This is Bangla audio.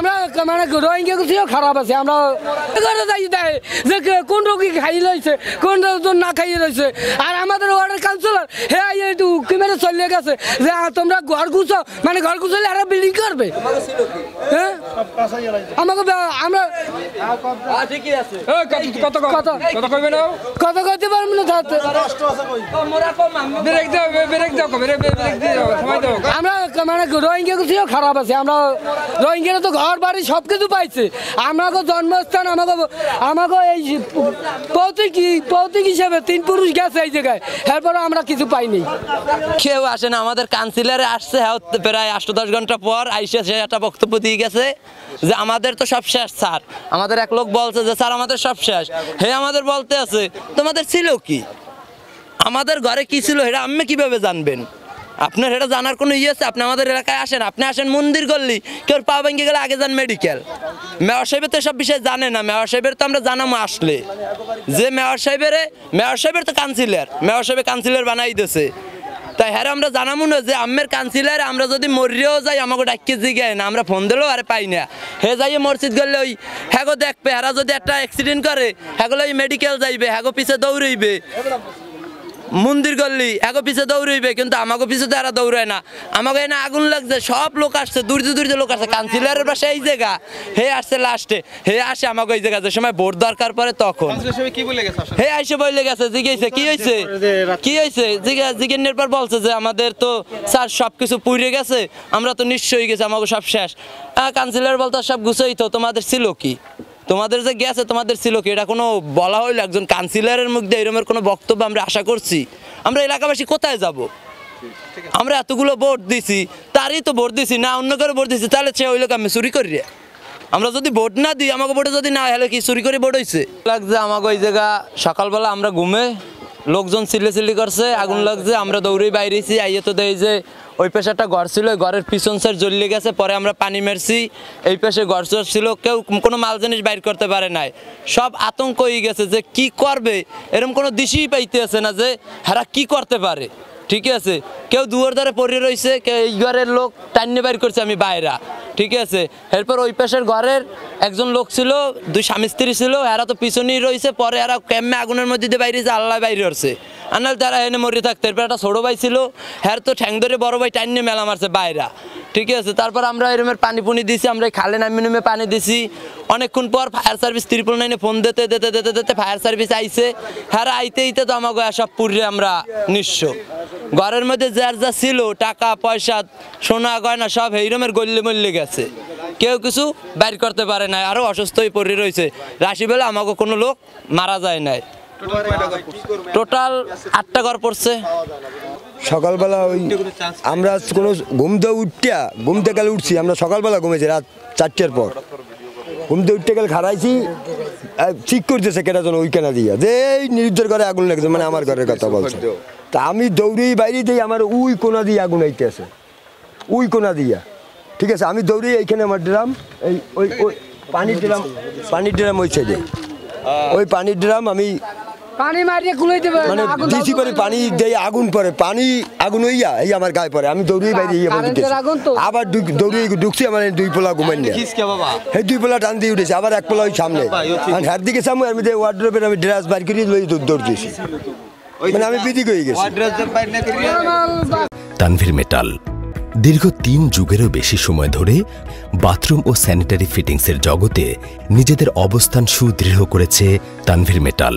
আমরা মানে রোহিঙ্গা কিছুও খারাপ আছে আমরা যে কোন রোগী খাইয়ে রয়েছে কোন না খাইয়ে রয়েছে আর আমাদের ওয়ার্ডের কাউন্সিলর হ্যাঁ একটু উকি মেরে চলে গেছে যে তোমরা ঘর ঘুছো মানে ঘর গুছলে আর বিল্ডিং করবে হ্যাঁ আমাকে আমরা হ্যাঁ, কত কত কত পারবো না থাকতে আমরা তো মানে রোহিঙ্গা কিছুও খারাপ আছে আমরা রোহিঙ্গারা তো ঘর বাড়ি সব কিছু পাইছে আমাকে জন্মস্থান আমাকে আমাকে এই পৌতিক পৌতিক হিসেবে তিন পুরুষ গেছে এই জায়গায় এরপরে আমরা কিছু পাইনি কেউ আসে না আমাদের কাউন্সিলারে আসছে হ্যাঁ, প্রায় আট দশ ঘন্টা পর আইসে সে একটা বক্তব্য দিয়ে গেছে যে আমাদের তো সব শেষ স্যার আমাদের এক লোক বলছে যে স্যার আমাদের সব শেষ হে আমাদের বলতে আছে তোমাদের ছিল কি আমাদের ঘরে কি ছিল এটা আমি কিভাবে জানবেন আপনার এটা জানার কোনো ইয়ে আছে আপনি আমাদের এলাকায় আসেন আপনি আসেন মন্দির গল্লি কেউ পা ভেঙে গেলে আগে যান মেডিকেল মেয়র সাহেবের তো সব বিষয়ে জানে না মেয়র সাহেবের তো আমরা জানামো আসলে যে মেয়র সাহেবের মেয়র সাহেবের তো কাউন্সিলার মেয়র সাহেবের কাউন্সিলার বানাই দিয়েছে তাই হ্যাঁ আমরা জানামো না যে আমের কাউন্সিলার আমরা যদি মরিয়েও যাই আমাকে ডাকিয়ে জিগায় না আমরা ফোন দিলেও আরে পাই না হে যাই মসজিদ গেলে ওই হ্যাগো দেখবে হ্যাঁ যদি একটা অ্যাক্সিডেন্ট করে হ্যাগো ওই মেডিকেল যাইবে হ্যাগো পিছে দৌড়াইবে মন্দির করলি এগো পিছে দৌড়ইবে কিন্তু আমাকে পিছে তো এরা দৌড়ায় না আমাকে এনে আগুন লাগছে সব লোক আসছে দূরতে দূরতে লোক আসছে কাউন্সিলরের পাশে এই জায়গা হে আসছে লাস্টে হে আসে আমাকে এই জায়গা যে সময় ভোট দরকার পরে তখন হে আইসে বলে গেছে জিজ্ঞেসে কি হয়েছে কি হয়েছে জিজ্ঞেনের পর বলছে যে আমাদের তো স্যার সব কিছু পুড়ে গেছে আমরা তো নিশ্চয়ই গেছে আমাকে সব শেষ কাউন্সিলর বলতো সব গুছোই তো তোমাদের ছিল কি তোমাদের যে গেছে তোমাদের ছিল কি এটা কোনো বলা হইলো একজন কাউন্সিলরের মুখ দিয়ে এরমের কোনো বক্তব্য আমরা আশা করছি আমরা এলাকাবাসী কোথায় যাব। আমরা এতগুলো ভোট দিছি তারই তো ভোট দিছি না অন্য করে ভোট দিছি তাহলে সে ওই লোক আমি চুরি করি আমরা যদি ভোট না দিই আমাকে ভোটে যদি না হলে কি চুরি করে ভোট হয়েছে লাগছে আমাকে ওই জায়গা সকালবেলা আমরা ঘুমে লোকজন চিল্লি চিল্লি করছে আগুন হ্যাঁ, লাগছে হ্যাঁ। আমরা দৌড়ে বাইরেছি আইয়ে তো দেই যে ওই পাশে একটা ঘর ছিল ঘরের পিছন সার জ্বলে গেছে পরে আমরা পানি মেরছি এই পাশে ঘর ছিল কেউ কোনো মাল জিনিস বাইর করতে পারে নাই সব আতঙ্ক হয়ে গেছে যে কি করবে এরকম কোনো দিশি পাইতে আছে না যে হারা কি করতে পারে ঠিকই আছে কেউ দুয়ার ধারে পড়ে রয়েছে কেউ এই ঘরের লোক টান্য বাইর করছে আমি বাইরা ঠিক আছে এরপর ওই পাশের ঘরের একজন লোক ছিল দুই স্বামী স্ত্রী ছিল এরা তো পিছনেই রয়েছে পরে এরা ক্যাম্পে আগুনের মধ্যে দিয়ে বাইরেছে আল্লাহ বাইরে হচ্ছে আনাল তারা এনে মরে থাকতে এরপর একটা ছোটো ভাই ছিল হ্যার তো ঠ্যাং ধরে বড় ভাই টান্নে মেলা মারছে বাইরা ঠিকই আছে তারপর আমরা এরমের পানি পুনি দিছি আমরা খালে নামি নামে পানি দিছি অনেকক্ষণ পর ফায়ার সার্ভিস ত্রিপল নাইনে ফোন দিতে দিতে দিতে দিতে ফায়ার সার্ভিস আইছে হ্যাঁ আইতে ইতে তো আমাকে সব পুরে আমরা নিঃস্ব ঘরের মধ্যে যার যা ছিল টাকা পয়সা সোনা গয়না সব এইরমের গল্লে মল্লে গেছে কেউ কিছু বাইর করতে পারে না আরও অসুস্থই পড়ে রয়েছে রাশি বেলা আমাকে কোনো লোক মারা যায় নাই টোটাল আটটা ঘর পড়ছে সকালবেলা ওই আমরা কোনো ঘুম উঠিয়া ঘুমতে ঘুম থেকে গেলে উঠছি আমরা সকালবেলা ঘুমেছি রাত চারটের পর ঘুম উঠতে গেলে খারাইছি ঠিক করতেছে কেটা যেন ওইখানে দিয়ে যে এই নির্জর ঘরে আগুন লাগছে মানে আমার ঘরের কথা বলছে তা আমি দৌড়েই বাইরে দিয়ে আমার উই কোনা দিয়ে আগুন আইতে আছে উই কোনা দিয়া ঠিক আছে আমি দৌড়ি এইখানে আমার ড্রাম এই ওই ওই পানির ড্রাম পানির ড্রাম ওই সাইডে ওই পানির ড্রাম আমি পানি মারিয়ে কুলাই দেবে মানে ডিসি করে পানি দেয় আগুন পরে পানি আগুন হইয়া এই আমার গায়ে পরে আমি দৌড়িয়ে বাইরে ইয়ে বন্ধু আবার দৌড়িয়ে ঢুকছি আমার দুই পোলা ঘুমাই না সেই দুই পোলা টান দিয়ে উঠেছে আবার এক পোলা ওই সামনে আর হার দিকে সামনে আমি ওয়ার্ড্রোপের আমি ড্রেস বাইর করি লই দৌড় দিয়েছি মানে আমি বিধি হয়ে গেছি তানভীর মেটাল দীর্ঘ তিন যুগেরও বেশি সময় ধরে বাথরুম ও স্যানিটারি ফিটিংসের জগতে নিজেদের অবস্থান সুদৃঢ় করেছে তানভীর মেটাল